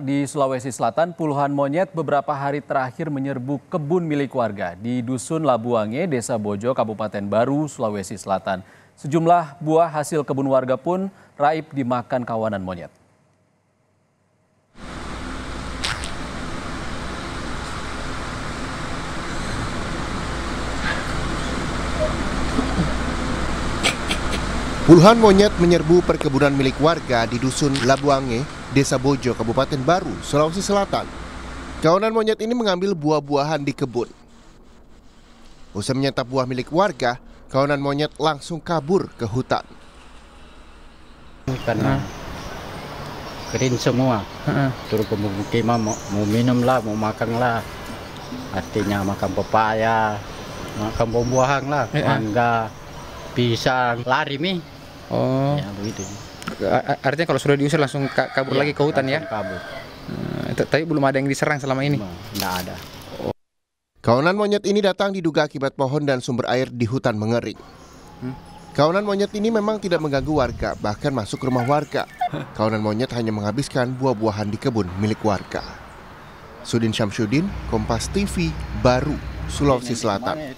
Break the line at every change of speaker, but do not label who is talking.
Di Sulawesi Selatan, puluhan monyet beberapa hari terakhir menyerbu kebun milik warga di Dusun Labuange, Desa Bojo, Kabupaten Baru, Sulawesi Selatan. Sejumlah buah hasil kebun warga pun raib dimakan kawanan monyet.
Puluhan monyet menyerbu perkebunan milik warga di Dusun Labuange, Desa Bojo, Kabupaten Baru, Sulawesi Selatan. Kawanan monyet ini mengambil buah-buahan di kebun. Usai menyantap buah milik warga, kawanan monyet langsung kabur ke hutan.
Karena kering semua, turun ke pemukiman mau, mau minum lah, mau makan lah. Artinya makan pepaya, makan buah-buahan lah, iya. mangga, pisang, lari mi. Oh. Ya begitu. Artinya kalau sudah diusir langsung kabur ya, lagi ke hutan ya? Kabur. Hmm, tapi belum ada yang diserang selama ini.
Tidak ada.
Oh. Kawanan monyet ini
datang diduga akibat pohon dan sumber air di hutan mengering. Hmm? Kawanan monyet ini memang tidak mengganggu warga, bahkan masuk ke rumah warga. Kawanan monyet hanya menghabiskan buah-buahan di kebun milik warga. Sudin Syamsuddin, Kompas TV, Baru, Sulawesi Selatan.